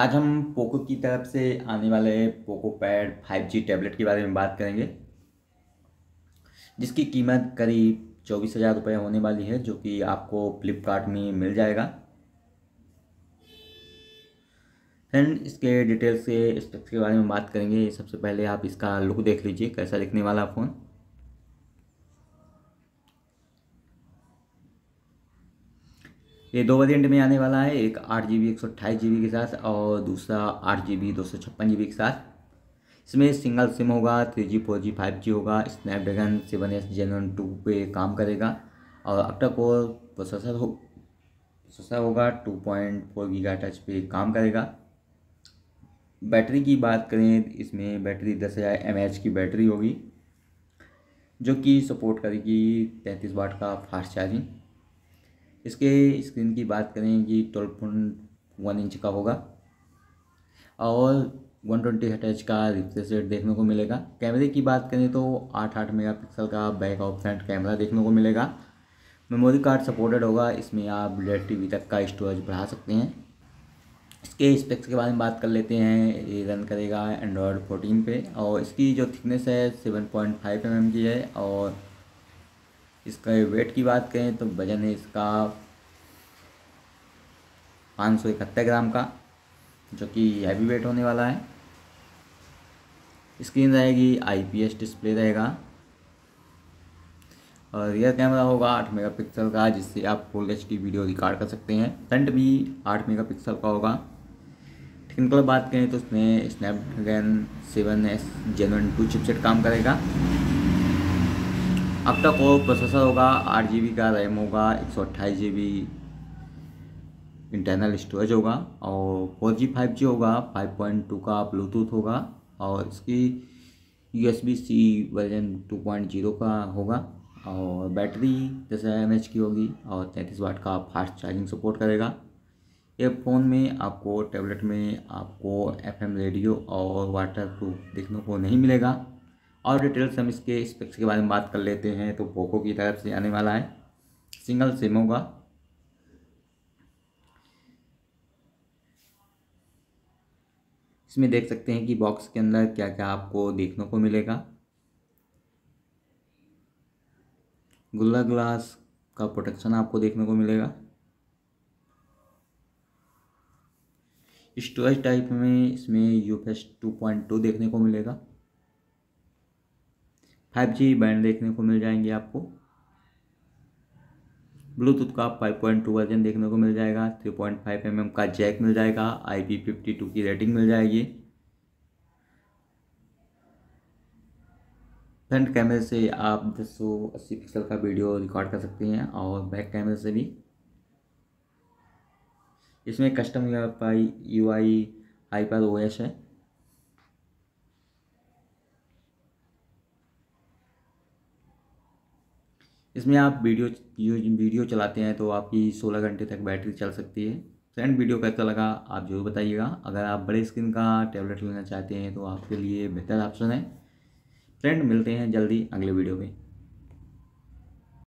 आज हम पोको की तरफ से आने वाले पोको पैड 5G टैबलेट के बारे में बात करेंगे जिसकी कीमत करीब चौबीस हज़ार रुपये होने वाली है जो कि आपको फ्लिपकार्ट में मिल जाएगा फ्रेंड इसके डिटेल्स के स्पेक्स के बारे में बात करेंगे सबसे पहले आप इसका लुक देख लीजिए कैसा दिखने वाला फ़ोन ये दो वेरियंट में आने वाला है एक आठ जी बी एक सौ अट्ठाईस जी बी के साथ और दूसरा आठ जी बी दो सौ छप्पन जी बी के साथ इसमें सिंगल सिम होगा three G four G five G होगा Snapdragon seven S gen one two पे काम करेगा और अपटा कोर प्रोसेसर हो प्रोसेसर होगा two point four gigahertz पे काम करेगा बैटरी की बात करें इसमें बैटरी दस हज़ार एम एच की बैटरी होगी जो कि सपोर्ट करेगी तैंतीस वाट का फास्ट चार्जिंग इसके स्क्रीन की बात करें कि ट्वेल्व पॉइंट वन इंच का होगा और वन ट्वेंटी एच का रिफ्रेश रेट देखने को मिलेगा कैमरे की बात करें तो आठ आठ मेगा पिक्सल का बैक ऑफ फ्रंट कैमरा देखने को मिलेगा मेमोरी कार्ड सपोर्टेड होगा इसमें आप डेढ़ टी तक का स्टोरेज बढ़ा सकते हैं इसके स्पेक्स के बारे में बात कर लेते हैं ये रन करेगा एंड्रॉयड फोर्टीन पे और इसकी जो थिकनेस है सेवन पॉइंट फाइव एम की है और इसका वेट की बात करें तो वज़न है इसका पाँच सौ इकहत्तर ग्राम का जो कि हैवी वेट होने वाला है स्क्रीन रहेगी आईपीएस डिस्प्ले रहेगा और रियर कैमरा होगा आठ मेगापिक्सल का जिससे आप फुल एच वीडियो रिकॉर्ड कर सकते हैं फ्रंट भी आठ मेगापिक्सल का होगा टेक्निकल बात करें तो उसमें Snapdragon seven S gen one two chipset काम करेगा अब तक वो प्रोसेसर होगा आठ जी का रैम होगा एक सौ अट्ठाईस जी बी इंटरनल स्टोरेज होगा और फोर जी फाइव जी होगा फाइव पॉइंट टू का ब्लूटूथ होगा और इसकी U S B C version two point zero का होगा और बैटरी दस एम एच की होगी और तैंतीस वाट का फास्ट चार्जिंग सपोर्ट करेगा ये फ़ोन में आपको टैबलेट में आपको एफ एम रेडियो और वाटर प्रूफ देखने को नहीं मिलेगा और डिटेल्स हम इसके स्पेक्स के बारे में बात कर लेते हैं तो पोको की तरफ से आने वाला है सिंगल सिम होगा इसमें देख सकते हैं कि बॉक्स के अंदर क्या क्या आपको देखने को मिलेगा गुल्ला ग्लास का प्रोटेक्शन आपको देखने को मिलेगा स्टोरेज टाइप में इसमें यू टू पॉइंट टू देखने को मिलेगा फाइव जी बैंड देखने को मिल जाएंगे आपको ब्लूटूथ का 5.2 वर्जन देखने को मिल जाएगा 3.5 पॉइंट mm का जैक मिल जाएगा आई पी फिफ्टी टू की रेटिंग मिल जाएगी फ्रंट कैमरे से आप दस सौ अस्सी पिक्सल का वीडियो रिकॉर्ड कर सकते हैं और बैक कैमरे से भी इसमें custom U I U I hyper O S है इसमें आप वीडियो वीडियो चलाते हैं तो आपकी सोलह घंटे तक बैटरी चल सकती है फ्रेंड वीडियो कैसा लगा आप जरूर बताइएगा अगर आप बड़े स्क्रीन का टैबलेट लेना चाहते हैं तो आपके लिए बेहतर ऑप्शन है फ्रेंड मिलते हैं जल्दी अगले वीडियो में